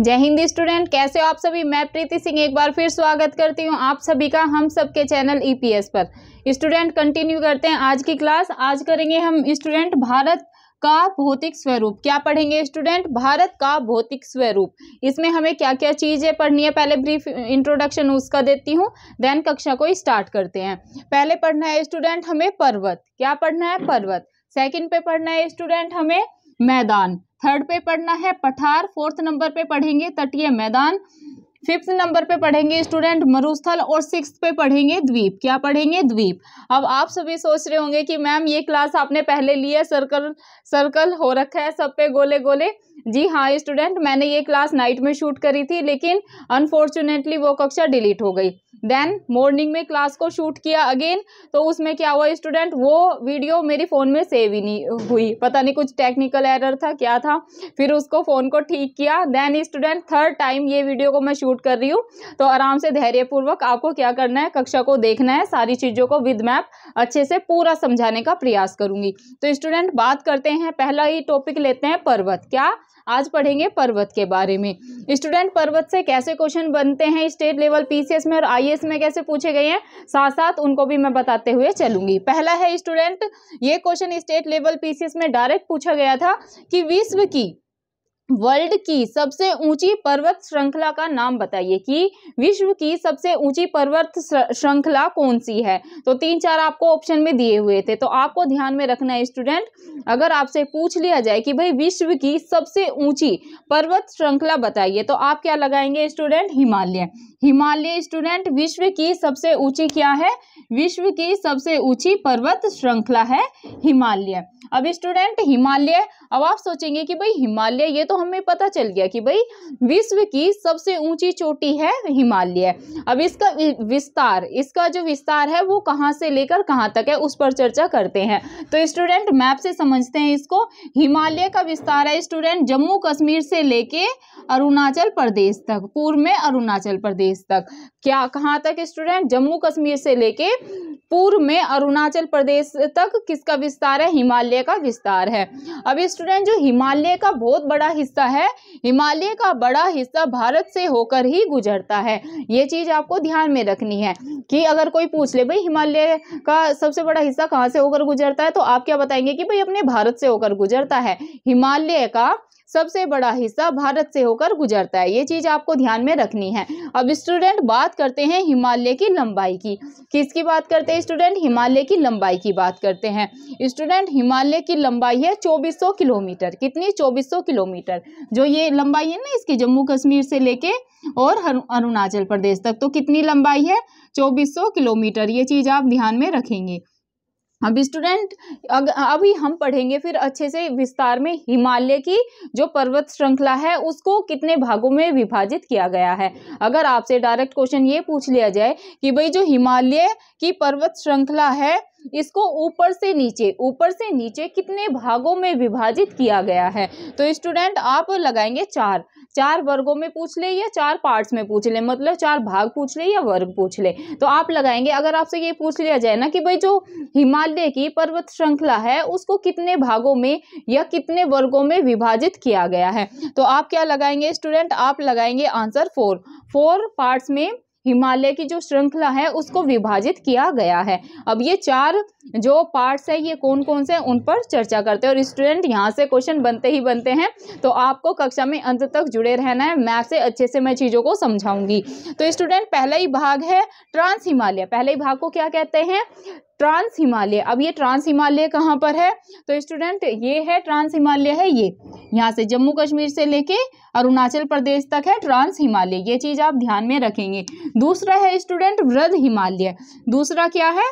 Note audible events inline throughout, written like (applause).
जय हिंद स्टूडेंट कैसे हो आप सभी मैं प्रीति सिंह एक बार फिर स्वागत करती हूँ आप सभी का हम सब के चैनल ईपीएस e पर स्टूडेंट कंटिन्यू करते हैं आज की क्लास आज करेंगे हम स्टूडेंट भारत का भौतिक स्वरूप क्या पढ़ेंगे स्टूडेंट भारत का भौतिक स्वरूप इसमें हमें क्या क्या चीज़ें पढ़नी है पहले ब्रीफ इंट्रोडक्शन उसका देती हूँ देन कक्षा को स्टार्ट करते हैं पहले पढ़ना है स्टूडेंट हमें पर्वत क्या पढ़ना है पर्वत सेकंड पे पढ़ना है स्टूडेंट हमें मैदान थर्ड पे पढ़ना है पठार फोर्थ नंबर पे पढ़ेंगे तटीय मैदान फिफ्थ नंबर पे पढ़ेंगे स्टूडेंट मरुस्थल और सिक्स पे पढ़ेंगे द्वीप क्या पढ़ेंगे द्वीप अब आप सभी सोच रहे होंगे कि मैम ये क्लास आपने पहले ली है सर्कल सर्कल हो रखा है सब पे गोले गोले जी हाँ स्टूडेंट मैंने ये क्लास नाइट में शूट करी थी लेकिन अनफॉर्चुनेटली वो कक्षा डिलीट हो गई देन मॉर्निंग में क्लास को शूट किया अगेन तो उसमें क्या हुआ स्टूडेंट वो वीडियो मेरी फ़ोन में सेव ही नहीं हुई पता नहीं कुछ टेक्निकल एरर था क्या था फिर उसको फ़ोन को ठीक किया देन स्टूडेंट थर्ड टाइम ये वीडियो को मैं शूट कर रही हूँ तो आराम से धैर्यपूर्वक आपको क्या करना है कक्षा को देखना है सारी चीज़ों को विद मैप अच्छे से पूरा समझाने का प्रयास करूँगी तो स्टूडेंट बात करते हैं पहला ही टॉपिक लेते हैं पर्वत क्या आज पढ़ेंगे पर्वत के बारे में स्टूडेंट पर्वत से कैसे क्वेश्चन बनते हैं स्टेट लेवल पीसीएस में और आईएएस में कैसे पूछे गए हैं साथ साथ उनको भी मैं बताते हुए चलूंगी पहला है स्टूडेंट ये क्वेश्चन स्टेट लेवल पीसीएस में डायरेक्ट पूछा गया था कि विश्व की वर्ल्ड की सबसे ऊंची पर्वत श्रृंखला का नाम बताइए कि विश्व की सबसे ऊंची पर्वत श्रृंखला कौन सी है तो तीन चार आपको ऑप्शन में दिए हुए थे तो आपको ध्यान में रखना है स्टूडेंट अगर आपसे पूछ लिया जाए कि भाई विश्व की सबसे ऊंची पर्वत श्रृंखला बताइए तो आप क्या लगाएंगे स्टूडेंट हिमालय हिमालय स्टूडेंट विश्व की सबसे ऊंची क्या है विश्व की सबसे ऊंची पर्वत श्रृंखला है हिमालय अब स्टूडेंट हिमालय अब आप सोचेंगे कि भाई हिमालय ये तो हमें पता चल गया कि भाई विश्व की सबसे ऊंची चोटी है हिमालय अब इसका विस्तार इसका जो विस्तार है वो कहाँ से लेकर कहाँ तक है उस पर चर्चा करते हैं तो स्टूडेंट मैप से समझते हैं इसको हिमालय का विस्तार है स्टूडेंट जम्मू कश्मीर से लेके अरुणाचल प्रदेश तक पूर्व में अरुणाचल प्रदेश तक क्या कहाँ तक स्टूडेंट जम्मू कश्मीर से लेके पूर्व में अरुणाचल प्रदेश तक किसका विस्तार है हिमालय का विस्तार है अब स्टूडेंट जो हिमालय का बहुत बड़ा हिस्सा हिस्सा है हिमालय का बड़ा हिस्सा भारत से होकर ही गुजरता है ये चीज़ आपको ध्यान में रखनी है कि अगर कोई पूछ ले भाई हिमालय का सबसे बड़ा हिस्सा कहाँ से होकर गुजरता है तो आप क्या बताएंगे कि भाई अपने भारत से होकर गुजरता है हिमालय का सबसे बड़ा हिस्सा भारत से होकर गुजरता है ये चीज़ आपको ध्यान में रखनी है अब स्टूडेंट बात करते हैं हिमालय की लंबाई की किसकी बात करते हैं स्टूडेंट हिमालय की लंबाई की बात करते हैं स्टूडेंट हिमालय की लंबाई है 2400 किलोमीटर कितनी 2400 किलोमीटर जो ये लंबाई है ना इसकी जम्मू कश्मीर से लेके और अरुणाचल प्रदेश तक तो कितनी लंबाई है 2400 किलोमीटर ये चीज़ आप ध्यान में रखेंगे अब स्टूडेंट अग, अभी हम पढ़ेंगे फिर अच्छे से विस्तार में हिमालय की जो पर्वत श्रृंखला है उसको कितने भागों में विभाजित किया गया है अगर आपसे डायरेक्ट क्वेश्चन ये पूछ लिया जाए कि भाई जो हिमालय की पर्वत श्रृंखला है इसको ऊपर से नीचे ऊपर से नीचे कितने भागों में विभाजित किया गया है तो स्टूडेंट आप लगाएंगे चार चार वर्गों में पूछ ले या चार पार्ट्स में पूछ ले मतलब चार भाग पूछ ले या वर्ग पूछ ले तो आप लगाएंगे अगर आपसे ये पूछ लिया जाए ना कि भाई जो हिमालय की पर्वत श्रृंखला है उसको कितने भागों में या कितने वर्गों में विभाजित किया गया है तो आप क्या लगाएंगे स्टूडेंट आप लगाएंगे आंसर फोर फोर पार्ट्स में हिमालय की जो श्रृंखला है उसको विभाजित किया गया है अब ये चार जो पार्ट्स है ये कौन कौन से उन पर चर्चा करते हैं और स्टूडेंट यहाँ से क्वेश्चन बनते ही बनते हैं तो आपको कक्षा में अंत तक जुड़े रहना है मैथ से अच्छे से मैं चीज़ों को समझाऊंगी तो स्टूडेंट पहला ही भाग है ट्रांस हिमालय पहले ही भाग को क्या कहते हैं ट्रांस हिमालय अब ये ट्रांस हिमालय कहाँ पर है तो स्टूडेंट ये है ट्रांस हिमालय है ये यहाँ से जम्मू कश्मीर से लेके अरुणाचल प्रदेश तक है ट्रांस हिमालय ये चीज़ आप ध्यान में रखेंगे दूसरा है स्टूडेंट वृद्ध हिमालय दूसरा क्या है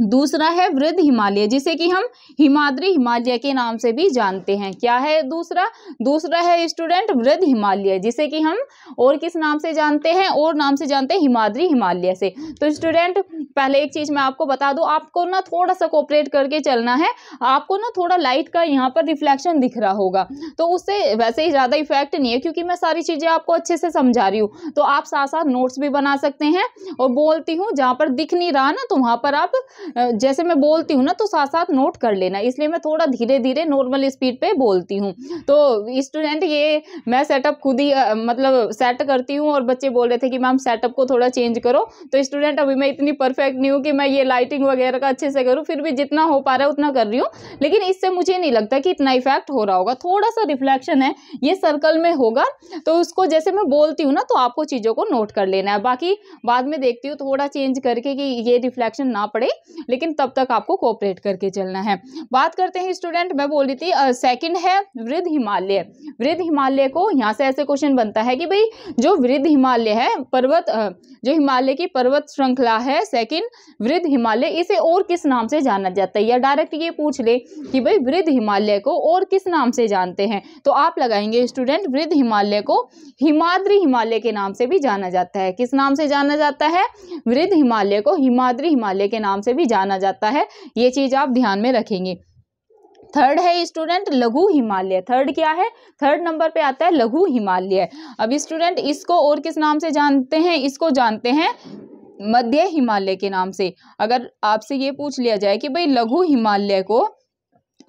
दूसरा है वृद्ध हिमालय जिसे कि हम हिमाद्री हिमालय के नाम से भी जानते हैं क्या है दूसरा दूसरा है स्टूडेंट वृद्ध हिमालय जिसे कि हम और किस नाम से जानते हैं और नाम से जानते हैं हिमाद्री हिमालय से तो स्टूडेंट पहले एक चीज़ मैं आपको बता दूँ आपको ना थोड़ा सा कोऑपरेट करके चलना है आपको ना थोड़ा लाइट का यहाँ पर रिफ्लेक्शन दिख रहा होगा तो उससे वैसे ही ज़्यादा इफेक्ट नहीं है क्योंकि मैं सारी चीज़ें आपको अच्छे से समझा रही हूँ तो आप साथ साथ नोट्स भी बना सकते हैं और बोलती हूँ जहाँ पर दिख नहीं रहा ना तो वहाँ पर आप जैसे मैं बोलती हूँ ना तो साथ साथ नोट कर लेना इसलिए मैं थोड़ा धीरे धीरे नॉर्मल स्पीड पे बोलती हूँ तो स्टूडेंट ये मैं सेटअप खुद ही मतलब सेट करती हूँ और बच्चे बोल रहे थे कि मैम सेटअप को थोड़ा चेंज करो तो स्टूडेंट अभी मैं इतनी परफेक्ट नहीं हूँ कि मैं ये लाइटिंग वगैरह का अच्छे से करूँ फिर भी जितना हो पा रहा है उतना कर रही हूँ लेकिन इससे मुझे नहीं लगता कि इतना इफेक्ट हो रहा होगा थोड़ा सा रिफ्लेक्शन है ये सर्कल में होगा तो उसको जैसे मैं बोलती हूँ ना तो आपको चीज़ों को नोट कर लेना है बाकी बाद में देखती हूँ थोड़ा चेंज करके कि ये रिफ्लेक्शन ना पड़े लेकिन तब तक आपको कोऑपरेट करके चलना है बात करते हैं स्टूडेंट मैं बोल रही थी सेकंड है वृद्ध हिमालय वृद्ध हिमालय को यहाँ से ऐसे क्वेश्चन बनता है कि भाई जो वृद्ध हिमालय है पर्वत जो हिमालय की पर्वत श्रृंखला है सेकंड वृद्ध हिमालय इसे और किस नाम से जाना जाता है या डायरेक्ट ये पूछ ले कि भाई वृद्ध हिमालय को और किस नाम से जानते हैं तो आप लगाएंगे स्टूडेंट वृद्ध हिमालय को हिमाद्री हिमालय के नाम से भी जाना जाता है किस नाम से जाना जाता है वृद्ध हिमालय को हिमाद्री हिमालय के नाम से भी भी जाना जाता है ये चीज़ आप ध्यान में रखेंगे थर्ड है स्टूडेंट लघु हिमालय थर्ड क्या है थर्ड नंबर पे आता है लघु हिमालय अब स्टूडेंट इसको और किस नाम से जानते हैं इसको जानते हैं मध्य हिमालय के नाम से अगर आपसे ये पूछ लिया जाए कि भाई लघु हिमालय को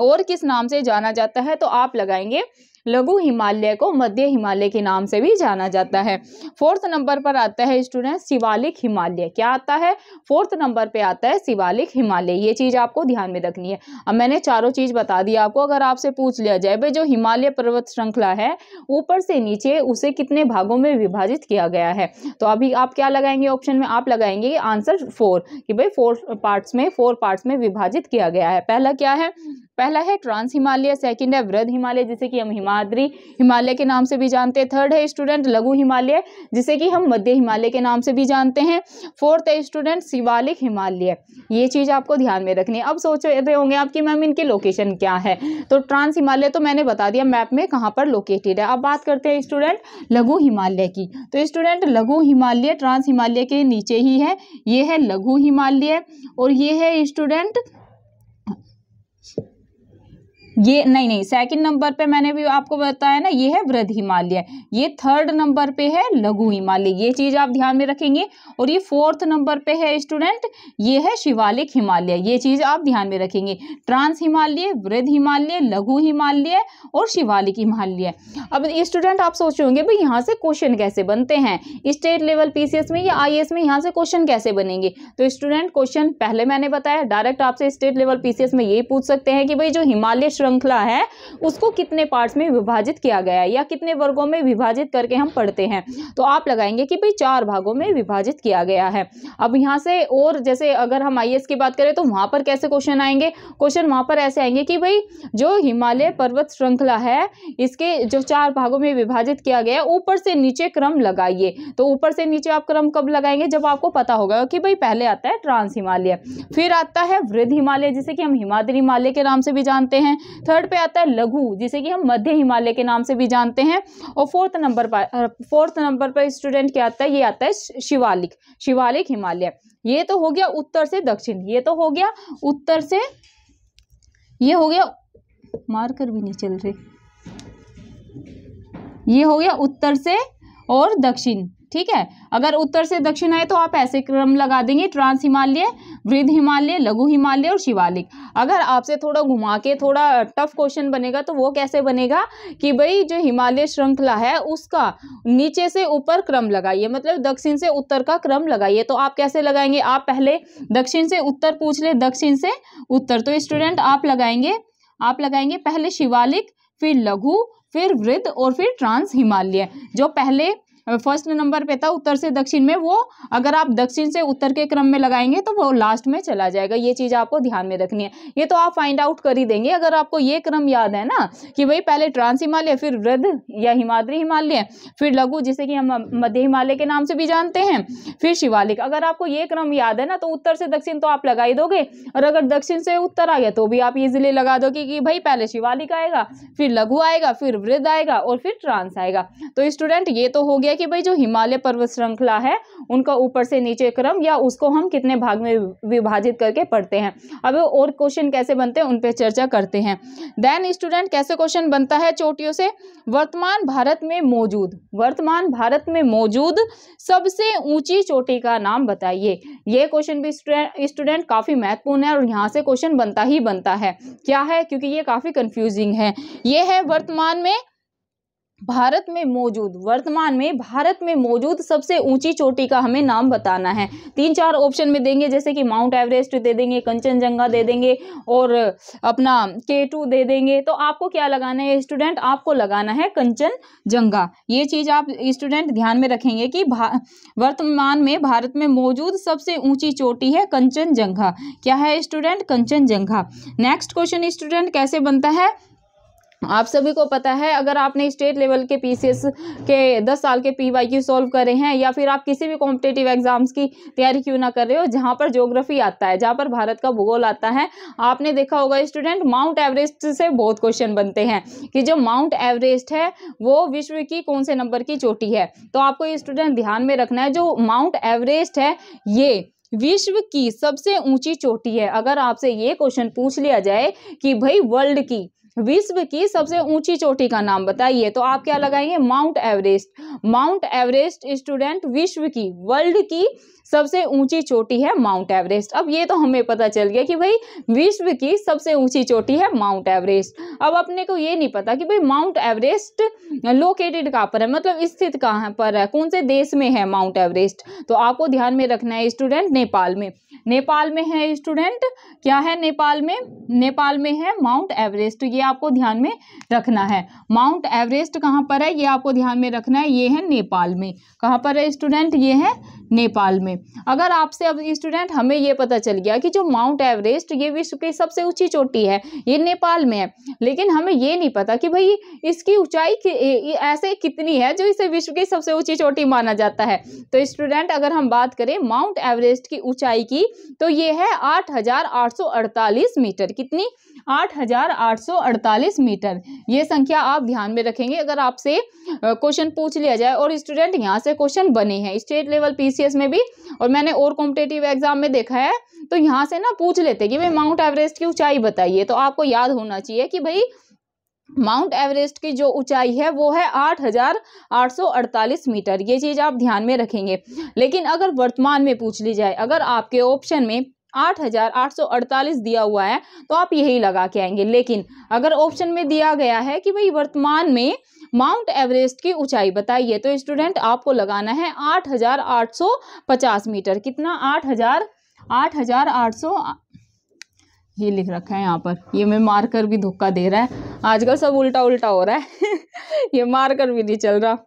और किस नाम से जाना जाता है तो आप लगाएंगे लघु हिमालय को मध्य हिमालय के नाम से भी जाना जाता है फोर्थ नंबर पर आता है स्टूडेंट शिवालिक हिमालय क्या आता है फोर्थ नंबर पे आता है शिवालिक हिमालय ये चीज़ आपको ध्यान में रखनी है अब मैंने चारों चीज़ बता दी आपको अगर आपसे पूछ लिया जाए भाई जो हिमालय पर्वत श्रृंखला है ऊपर से नीचे उसे कितने भागों में विभाजित किया गया है तो अभी आप क्या लगाएंगे ऑप्शन में आप लगाएंगे आंसर फोर कि भाई फोर पार्ट्स में फोर पार्ट्स में विभाजित किया गया है पहला क्या है पहला है ट्रांस हिमालय सेकंड है वृद्ध हिमालय जिसे कि हम हिमाद्री हिमालय के नाम से भी जानते हैं थर्ड है स्टूडेंट लघु हिमालय जिसे कि हम मध्य हिमालय के नाम से भी जानते हैं फोर्थ है स्टूडेंट शिवालिक हिमालय ये चीज़ आपको ध्यान में रखनी है अब सोच रहे होंगे आपकी मैम इनकी लोकेशन क्या है तो ट्रांस हिमालय तो मैंने बता दिया मैप में कहाँ पर लोकेटेड है अब बात करते हैं स्टूडेंट लघु हिमालय की तो स्टूडेंट लघु हिमालय ट्रांस हिमालय के नीचे ही है ये है लघु हिमालय और ये है स्टूडेंट ये नहीं नहीं सेकंड नंबर पे मैंने भी आपको बताया ना ये है वृद्ध हिमालय ये थर्ड नंबर पे है लघु हिमालय ये चीज़ आप ध्यान में रखेंगे और ये फोर्थ नंबर पे है स्टूडेंट ये है शिवालिक हिमालय ये चीज़ आप ध्यान में रखेंगे ट्रांस हिमालय वृद्ध हिमालय लघु हिमालय और शिवालिक हिमालय अब स्टूडेंट आप सोच होंगे भाई यहाँ से क्वेश्चन कैसे बनते हैं स्टेट लेवल पी में या आई में यहाँ से क्वेश्चन कैसे बनेंगे तो स्टूडेंट क्वेश्चन पहले मैंने बताया डायरेक्ट आपसे स्टेट लेवल पी में यही पूछ सकते हैं कि भाई जो हिमालय श्रृंखला है उसको कितने पार्ट्स में विभाजित किया गया है या कितने वर्गों में विभाजित करके हम पढ़ते हैं तो आप लगाएंगे कि भाई चार भागों में विभाजित किया गया है अब यहाँ से और जैसे अगर हम आई की बात करें तो वहाँ पर कैसे क्वेश्चन आएंगे क्वेश्चन वहाँ पर ऐसे आएंगे कि भाई जो हिमालय पर्वत श्रृंखला है इसके जो चार भागों में विभाजित किया गया है ऊपर से नीचे क्रम लगाइए तो ऊपर से नीचे आप क्रम कब लगाएंगे जब आपको पता होगा कि भाई पहले आता है ट्रांस हिमालय फिर आता है वृद्ध हिमालय जिसे कि हम हिमाद्री हिमालय के नाम से भी जानते हैं थर्ड पे आता है लघु जिसे कि हम मध्य हिमालय के नाम से भी जानते हैं और फोर्थ नंबर पर फोर्थ नंबर पर स्टूडेंट क्या आता है ये आता है शिवालिक शिवालिक हिमालय ये तो हो गया उत्तर से दक्षिण ये तो हो गया उत्तर से ये हो गया मारकर भी नहीं चल रहे ये हो गया उत्तर से और दक्षिण ठीक है अगर उत्तर से दक्षिण आए तो आप ऐसे क्रम लगा देंगे ट्रांस हिमालय वृद्ध हिमालय लघु हिमालय और शिवालिक अगर आपसे थोड़ा घुमा के थोड़ा टफ क्वेश्चन बनेगा तो वो कैसे बनेगा कि भाई जो हिमालय श्रृंखला है उसका नीचे से ऊपर क्रम लगाइए मतलब दक्षिण से उत्तर का क्रम लगाइए तो आप कैसे लगाएंगे आप पहले दक्षिण से उत्तर पूछ ले दक्षिण से उत्तर तो स्टूडेंट आप लगाएंगे आप लगाएंगे पहले शिवालिक फिर लघु फिर वृद्ध और फिर ट्रांस हिमालय जो पहले फर्स्ट नंबर पे था उत्तर से दक्षिण में वो अगर आप दक्षिण से उत्तर के क्रम में लगाएंगे तो वो लास्ट में चला जाएगा ये चीज़ आपको ध्यान में रखनी है ये तो आप फाइंड आउट कर ही देंगे अगर आपको ये क्रम याद है ना कि भाई पहले ट्रांस हिमालय फिर वृद्ध या हिमाद्री हिमालय फिर लघु जिसे कि हम मध्य हिमालय के नाम से भी जानते हैं फिर शिवालिक अगर आपको ये क्रम याद है ना तो उत्तर से दक्षिण तो आप लगा ही दोगे और अगर दक्षिण से उत्तर आ गया तो भी आप इजिली लगा दोगे कि भाई पहले शिवालिक आएगा फिर लघु आएगा फिर वृद्ध आएगा और फिर ट्रांस आएगा तो स्टूडेंट ये तो हो गया है कि भाई जो हिमालय पर्वत श्रृंखला है उनका ऊपर से नीचे क्रम या उसको हम कितने भाग में विभाजित करके पढ़ते हैं अब और क्वेश्चन कैसे बनते हैं उन पर चर्चा करते हैं देन स्टूडेंट कैसे क्वेश्चन बनता है चोटियों से वर्तमान भारत में मौजूद वर्तमान भारत में मौजूद सबसे ऊंची चोटी का नाम बताइए ये क्वेश्चन भी स्टूडेंट काफ़ी महत्वपूर्ण है और यहाँ से क्वेश्चन बनता ही बनता है क्या है क्योंकि ये काफ़ी कंफ्यूजिंग है ये है वर्तमान में भारत में मौजूद वर्तमान में भारत में मौजूद सबसे ऊंची चोटी का हमें नाम बताना है तीन चार ऑप्शन में देंगे जैसे कि माउंट एवरेस्ट दे देंगे कंचनजंगा दे देंगे और अपना के टू दे देंगे तो आपको क्या लगाना है स्टूडेंट आपको लगाना है कंचनजंगा ये चीज़ आप स्टूडेंट ध्यान में रखेंगे कि वर्तमान में भारत में मौजूद सबसे ऊँची चोटी है कंचनजंगा क्या है student Kanchenjunga next question student कैसे बनता है आप सभी को पता है अगर आपने स्टेट लेवल के पीसीएस के दस साल के पीवाईक्यू सॉल्व करे हैं या फिर आप किसी भी कॉम्पिटेटिव एग्जाम्स की तैयारी क्यों ना कर रहे हो जहाँ पर ज्योग्राफी आता है जहाँ पर भारत का भूगोल आता है आपने देखा होगा स्टूडेंट माउंट एवरेस्ट से बहुत क्वेश्चन बनते हैं कि जो माउंट एवरेस्ट है वो विश्व की कौन से नंबर की चोटी है तो आपको स्टूडेंट ध्यान में रखना है जो माउंट एवरेस्ट है ये विश्व की सबसे ऊंची चोटी है अगर आपसे ये क्वेश्चन पूछ लिया जाए कि भाई वर्ल्ड की विश्व की सबसे ऊंची चोटी का नाम बताइए तो आप क्या लगाएंगे mount Everest mount Everest student विश्व की वर्ल्ड की सबसे ऊंची चोटी है माउंट एवरेस्ट अब ये तो हमें पता चल गया कि भाई विश्व की सबसे ऊंची चोटी है माउंट एवरेस्ट अब अपने को ये नहीं पता कि भाई माउंट एवरेस्ट लोकेटेड कहाँ पर है मतलब स्थित कहाँ पर है कौन से देश में है माउंट एवरेस्ट तो आपको ध्यान में रखना है स्टूडेंट नेपाल में नेपाल में है स्टूडेंट क्या है नेपाल में नेपाल में है माउंट एवरेस्ट तो ये आपको ध्यान में रखना है माउंट एवरेस्ट कहाँ पर है ये आपको ध्यान में रखना है ये है नेपाल में कहाँ पर है स्टूडेंट ये है नेपाल में में अगर आपसे अब स्टूडेंट हमें ये पता चल गया कि जो माउंट एवरेस्ट ये विश्व की सबसे ऊंची चोटी है ये नेपाल में है लेकिन हमें ये नहीं पता कि भाई इसकी ऊंचाई ऐसे कितनी है जो इसे विश्व की सबसे ऊंची चोटी माना जाता है तो स्टूडेंट अगर हम बात करें माउंट एवरेस्ट की ऊंचाई की तो ये है आठ मीटर कितनी 8,848 मीटर ये संख्या आप ध्यान में रखेंगे अगर आपसे क्वेश्चन पूछ लिया जाए और स्टूडेंट यहाँ से क्वेश्चन बने हैं स्टेट लेवल पीसीएस में भी और मैंने और कॉम्पिटेटिव एग्जाम में देखा है तो यहाँ से ना पूछ लेते कि भाई माउंट एवरेस्ट की ऊंचाई बताइए तो आपको याद होना चाहिए कि भाई माउंट एवरेस्ट की जो ऊंचाई है वो है 8,848 मीटर ये चीज़ आप ध्यान में रखेंगे लेकिन अगर वर्तमान में पूछ ली जाए अगर आपके ऑप्शन में आठ हज़ार आठ सौ अड़तालीस दिया हुआ है तो आप यही लगा के आएंगे लेकिन अगर ऑप्शन में दिया गया है कि भाई वर्तमान में माउंट एवरेस्ट की ऊंचाई बताइए तो स्टूडेंट आपको लगाना है आठ हज़ार आठ सौ पचास मीटर कितना आठ हज़ार आठ हज़ार आठ सौ ये लिख रखा है यहाँ पर ये मैं मार्कर भी धोखा दे रहा है आजकल सब उल्टा उल्टा हो रहा है (laughs) ये मार्कर भी नहीं चल रहा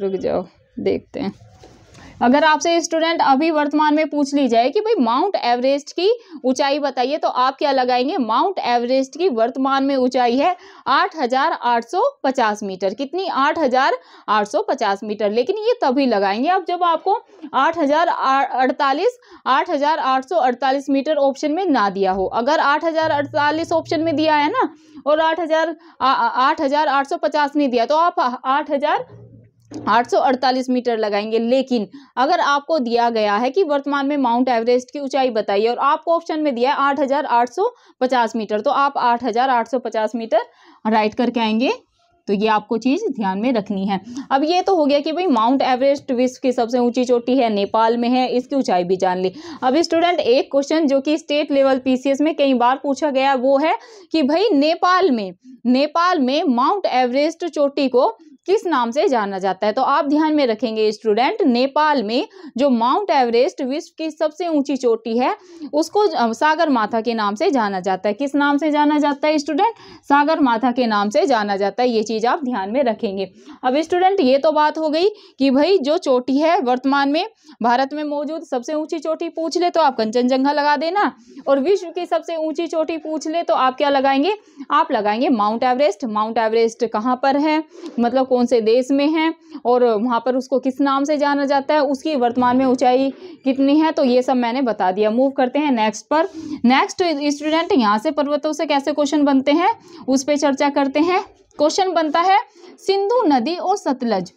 रुक जाओ देखते हैं अगर आपसे स्टूडेंट अभी वर्तमान में पूछ ली जाए कि भाई माउंट एवरेस्ट की ऊंचाई बताइए तो आप क्या लगाएंगे माउंट एवरेस्ट की वर्तमान में ऊंचाई है 8,850 मीटर कितनी 8,850 मीटर लेकिन ये तभी लगाएंगे अब जब आपको 8,048 8,848 मीटर ऑप्शन में ना दिया हो अगर 8,048 ऑप्शन में दिया है ना और 8,000 8,850 नहीं दिया तो आप हज़ार 848 मीटर लगाएंगे लेकिन अगर आपको दिया गया है कि वर्तमान में माउंट एवरेस्ट की ऊंचाई बताइए और आपको ऑप्शन में दिया है 8850 मीटर तो आप 8850 मीटर राइट करके आएंगे तो ये आपको चीज़ ध्यान में रखनी है अब ये तो हो गया कि भाई माउंट एवरेस्ट विश्व की सबसे ऊंची चोटी है नेपाल में है इसकी ऊंचाई भी जान ली अब स्टूडेंट एक क्वेश्चन जो कि स्टेट लेवल पीसीएस में कई बार पूछा गया वो है कि भाई नेपाल में नेपाल में माउंट एवरेस्ट चोटी को किस नाम से जाना जाता है तो आप ध्यान में रखेंगे स्टूडेंट नेपाल में जो माउंट एवरेस्ट विश्व की सबसे ऊंची चोटी है उसको सागर माथा के नाम से जाना जाता है किस नाम से जाना जाता है स्टूडेंट सागर माथा के नाम से जाना जाता है ये चीज़ आप ध्यान में रखेंगे अब स्टूडेंट ये तो बात हो गई कि भाई जो चोटी है वर्तमान में भारत में मौजूद सबसे ऊंची चोटी पूछ ले तो आप कंचनजंगा लगा देना और विश्व की सबसे ऊंची चोटी पूछ ले तो आप क्या लगाएंगे आप लगाएंगे माउंट एवरेस्ट माउंट एवरेस्ट कहाँ पर है मतलब कौन से देश में है और वहाँ पर उसको किस नाम से जाना जाता है उसकी वर्तमान में ऊंचाई कितनी है तो ये सब मैंने बता दिया मूव करते हैं नेक्स्ट पर नेक्स्ट स्टूडेंट यहाँ से पर्वतों से कैसे क्वेश्चन बनते हैं उस पर चर्चा करते हैं क्वेश्चन बनता है सिंधु नदी और सतलज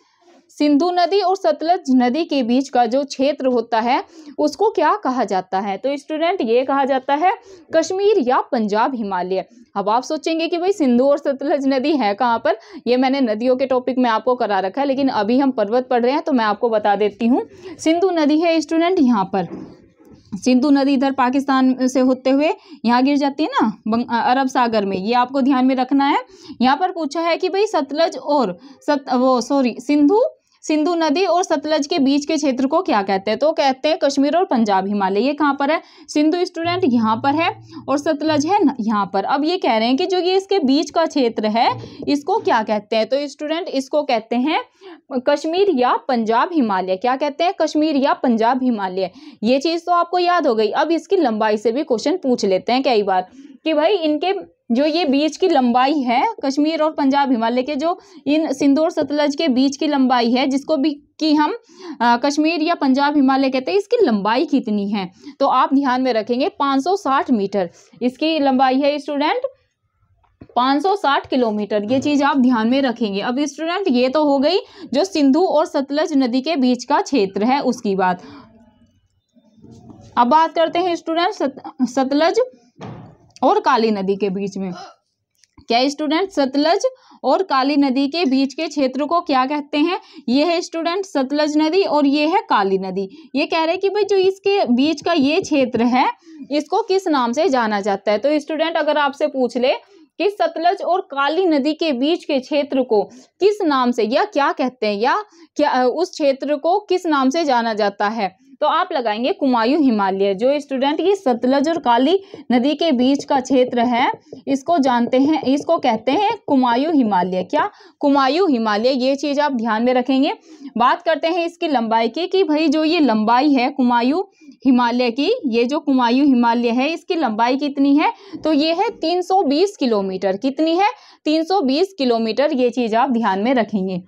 सिंधु नदी और सतलज नदी के बीच का जो क्षेत्र होता है उसको क्या कहा जाता है तो स्टूडेंट ये कहा जाता है कश्मीर या पंजाब हिमालय अब आप सोचेंगे कि भाई सिंधु और सतलज नदी है कहाँ पर ये मैंने नदियों के टॉपिक में आपको करा रखा है लेकिन अभी हम पर्वत पढ़ रहे हैं तो मैं आपको बता देती हूँ सिंधु नदी है स्टूडेंट यहाँ पर सिंधु नदी इधर पाकिस्तान से होते हुए यहाँ गिर जाती है ना अरब सागर में ये आपको ध्यान में रखना है यहाँ पर पूछा है कि भाई सतलज और सत वो सॉरी सिंधु सिंधु नदी और सतलज के बीच के क्षेत्र को क्या कहते हैं तो कहते हैं कश्मीर और पंजाब हिमालय ये कहाँ पर है सिंधु स्टूडेंट यहाँ पर है और सतलज है यहाँ पर अब ये कह रहे हैं कि जो ये इसके बीच का क्षेत्र है इसको क्या कहते हैं तो स्टूडेंट इसको कहते हैं कश्मीर या पंजाब हिमालय क्या कहते हैं कश्मीर या पंजाब हिमालय ये चीज़ तो आपको याद हो गई अब इसकी लंबाई से भी क्वेश्चन पूछ लेते हैं कई बार कि भाई इनके जो ये बीच की लंबाई है कश्मीर और पंजाब हिमालय के जो इन सिंधु और सतलज के बीच की लंबाई है जिसको भी कि हम आ, कश्मीर या पंजाब हिमालय कहते हैं इसकी लंबाई कितनी है तो आप ध्यान में रखेंगे 560 मीटर इसकी लंबाई है स्टूडेंट 560 किलोमीटर ये चीज़ आप ध्यान में रखेंगे अब स्टूडेंट ये तो हो गई जो सिंधु और सतलज नदी के बीच का क्षेत्र है उसकी बात अब बात करते हैं स्टूडेंट सत, सतलज और काली नदी के बीच में क्या स्टूडेंट सतलज और काली नदी के बीच के क्षेत्र को क्या कहते हैं ये है स्टूडेंट सतलज नदी और ये है काली नदी ये कह रहे हैं कि भाई जो इसके बीच का ये क्षेत्र है इसको किस नाम से जाना जाता है तो स्टूडेंट अगर आपसे पूछ ले कि सतलज और काली नदी के बीच के क्षेत्र को किस नाम से या क्या कहते हैं या क्या उस क्षेत्र को किस नाम से जाना जाता है तो आप लगाएंगे कुमायूं हिमालय जो स्टूडेंट ये सतलज और काली नदी के बीच का क्षेत्र है इसको जानते हैं इसको कहते हैं कुमायूं हिमालय क्या कुमायूं हिमालय ये चीज़ आप ध्यान में रखेंगे बात करते हैं इसकी लंबाई की कि भाई जो ये लंबाई है कुमायूं हिमालय की ये जो कुमायूं हिमालय है इसकी लंबाई कितनी है तो ये है 320 किलोमीटर कितनी है 320 किलोमीटर ये चीज़ आप ध्यान में रखेंगे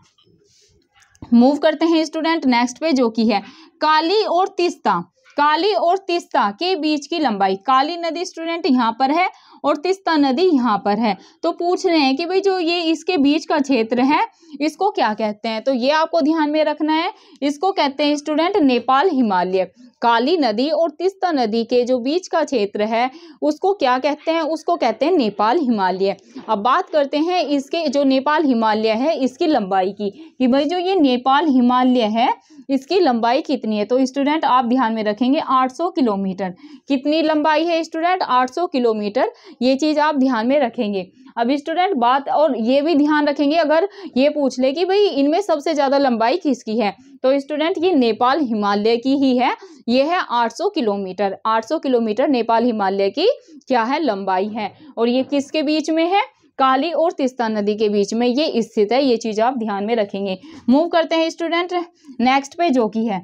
मूव करते हैं स्टूडेंट नेक्स्ट पे जो की है काली और तिस्ता काली और तिस्ता के बीच की लंबाई काली नदी स्टूडेंट यहाँ पर है और तिस्ता नदी यहाँ पर है तो पूछ रहे हैं कि भाई जो ये इसके बीच का क्षेत्र है इसको क्या कहते हैं तो ये आपको ध्यान में रखना है इसको कहते हैं स्टूडेंट नेपाल हिमालय काली नदी और तिस्ता नदी के जो बीच का क्षेत्र है उसको क्या कहते हैं उसको कहते हैं नेपाल हिमालय अब बात करते हैं इसके जो नेपाल हिमालय है इसकी लंबाई की कि भाई जो ये नेपाल हिमालय है इसकी लंबाई कितनी है तो स्टूडेंट आप ध्यान में रखेंगे 800 किलोमीटर कितनी लंबाई है स्टूडेंट 800 किलोमीटर ये चीज़ आप ध्यान में रखेंगे अब स्टूडेंट बात और ये भी ध्यान रखेंगे अगर ये पूछ ले कि भाई इनमें सबसे ज़्यादा लंबाई किसकी है तो स्टूडेंट ये नेपाल हिमालय की ही है ये है 800 किलोमीटर 800 किलोमीटर नेपाल हिमालय की क्या है लंबाई है और ये किसके बीच में है काली और तिस्ता नदी के बीच में ये स्थित है ये चीज़ आप ध्यान में रखेंगे मूव करते हैं स्टूडेंट नेक्स्ट पे जो कि है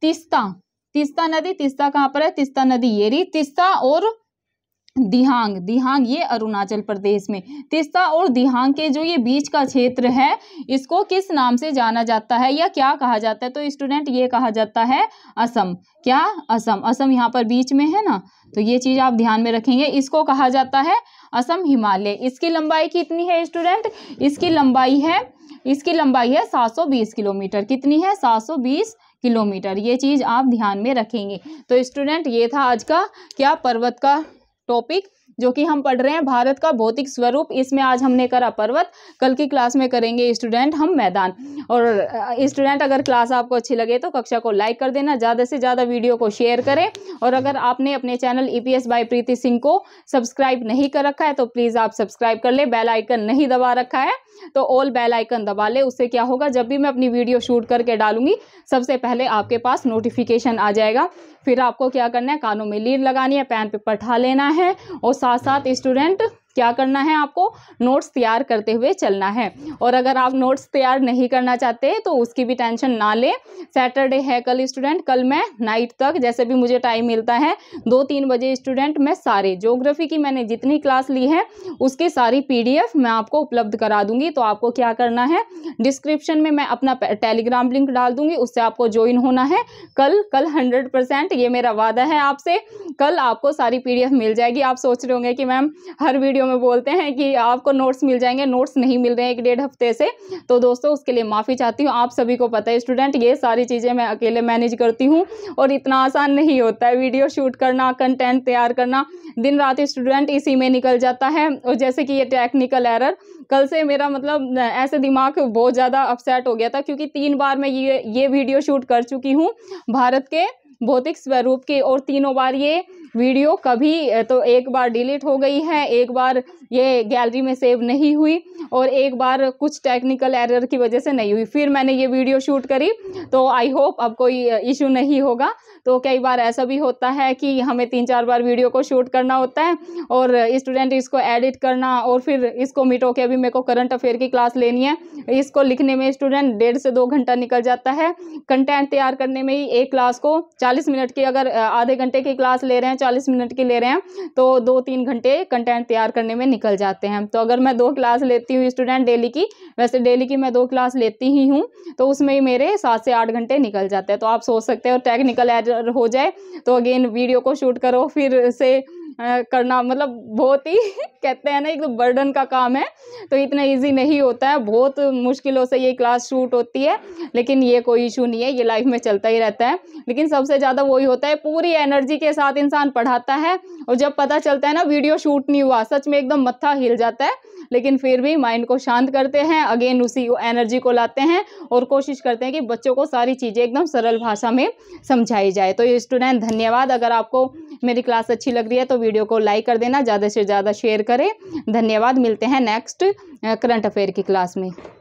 तिस्ता तिस्ता नदी तिस्ता कहाँ पर है तिस्ता नदी ये रही तिस्ता और दिहांग दिहांग ये अरुणाचल प्रदेश में तिस्ता और दिहांग के जो ये बीच का क्षेत्र है इसको किस नाम से जाना जाता है या क्या कहा जाता है तो स्टूडेंट ये कहा जाता है असम क्या असम असम यहाँ पर बीच में है ना तो ये चीज़ आप ध्यान में रखेंगे इसको कहा जाता है असम हिमालय इसकी लंबाई कितनी है स्टूडेंट इसकी लंबाई है इसकी लंबाई है सात किलोमीटर कितनी है सात किलोमीटर ये चीज़ आप ध्यान में रखेंगे तो स्टूडेंट ये था आज का क्या पर्वत का topic जो कि हम पढ़ रहे हैं भारत का भौतिक स्वरूप इसमें आज हमने करा पर्वत कल की क्लास में करेंगे स्टूडेंट हम मैदान और स्टूडेंट अगर क्लास आपको अच्छी लगे तो कक्षा को लाइक कर देना ज़्यादा से ज़्यादा वीडियो को शेयर करें और अगर आपने अपने channel E P by Preeti Singh को सब्सक्राइब नहीं कर रखा है तो प्लीज़ आप सब्सक्राइब कर ले बेल आइकन नहीं दबा रखा है तो ऑल बेल आइकन दबा ले उससे क्या होगा जब भी मैं अपनी वीडियो शूट करके डालूंगी सबसे पहले आपके पास नोटिफिकेशन आ जाएगा फिर आपको क्या करना है कानों में लीड लगानी है पैन पे पठा लेना है और साथ साथ साथ स्टूडेंट क्या करना है आपको नोट्स तैयार करते हुए चलना है और अगर आप नोट्स तैयार नहीं करना चाहते तो उसकी भी टेंशन ना लें सैटरडे है कल स्टूडेंट कल मैं नाइट तक जैसे भी मुझे टाइम मिलता है दो तीन बजे स्टूडेंट मैं सारे जोग्राफी की मैंने जितनी क्लास ली है उसकी सारी पीडीएफ मैं आपको उपलब्ध करा दूंगी तो आपको क्या करना है डिस्क्रिप्शन में मैं अपना टेलीग्राम लिंक डाल दूंगी उससे आपको ज्वाइन होना है कल कल हंड्रेड परसेंट ये मेरा वादा है आपसे कल आपको सारी पी मिल जाएगी आप सोच रहे होंगे कि मैम हर वीडियो वीडियो में बोलते हैं कि आपको नोट्स मिल जाएंगे नोट्स नहीं मिल रहे हैं एक डेढ़ हफ्ते से तो दोस्तों उसके लिए माफ़ी चाहती हूँ आप सभी को पता है स्टूडेंट ये सारी चीज़ें मैं अकेले मैनेज करती हूँ और इतना आसान नहीं होता है वीडियो शूट करना कंटेंट तैयार करना दिन रात स्टूडेंट इसी में निकल जाता है और जैसे कि ये टेक्निकल एरर कल से मेरा मतलब ऐसे दिमाग बहुत ज़्यादा अपसेट हो गया था क्योंकि तीन बार मैं ये ये वीडियो शूट कर चुकी हूँ भारत के भौतिक स्वरूप की और तीनों बार ये वीडियो कभी तो एक बार डिलीट हो गई है एक बार ये गैलरी में सेव नहीं हुई और एक बार कुछ टेक्निकल एरर की वजह से नहीं हुई फिर मैंने ये वीडियो शूट करी तो आई होप अब कोई इशू नहीं होगा तो कई बार ऐसा भी होता है कि हमें तीन चार बार वीडियो को शूट करना होता है और स्टूडेंट इसको एडिट करना और फिर इसको मिटो के अभी मेरे को करंट अफेयर की क्लास लेनी है इसको लिखने में स्टूडेंट डेढ़ से दो घंटा निकल जाता है कंटेंट तैयार करने में ही एक क्लास को चार चालीस मिनट की अगर आधे घंटे की क्लास ले रहे हैं चालीस मिनट की ले रहे हैं तो दो तीन घंटे कंटेंट तैयार करने में निकल जाते हैं तो अगर मैं दो क्लास लेती हूँ स्टूडेंट डेली की वैसे डेली की मैं दो क्लास लेती ही हूँ तो उसमें ही मेरे सात से आठ घंटे निकल जाते हैं तो आप सोच सकते हैं और टेक्निकल एजर हो जाए तो अगेन वीडियो को शूट करो फिर से करना मतलब बहुत ही (laughs) कहते हैं ना एक तो बर्डन का काम है तो इतना इजी नहीं होता है बहुत मुश्किलों से ये क्लास शूट होती है लेकिन ये कोई इशू नहीं है ये लाइफ में चलता ही रहता है लेकिन सबसे ज़्यादा वही होता है पूरी एनर्जी के साथ इंसान पढ़ाता है और जब पता चलता है ना वीडियो शूट नहीं हुआ सच में एकदम मत्था हिल जाता है लेकिन फिर भी माइंड को शांत करते हैं अगेन उसी एनर्जी को लाते हैं और कोशिश करते हैं कि बच्चों को सारी चीज़ें एकदम सरल भाषा में समझाई जाए तो ये स्टूडेंट धन्यवाद अगर आपको मेरी क्लास अच्छी लग रही है तो वीडियो को लाइक कर देना ज़्यादा से ज़्यादा शेयर करें धन्यवाद मिलते हैं नेक्स्ट करंट अफेयर की क्लास में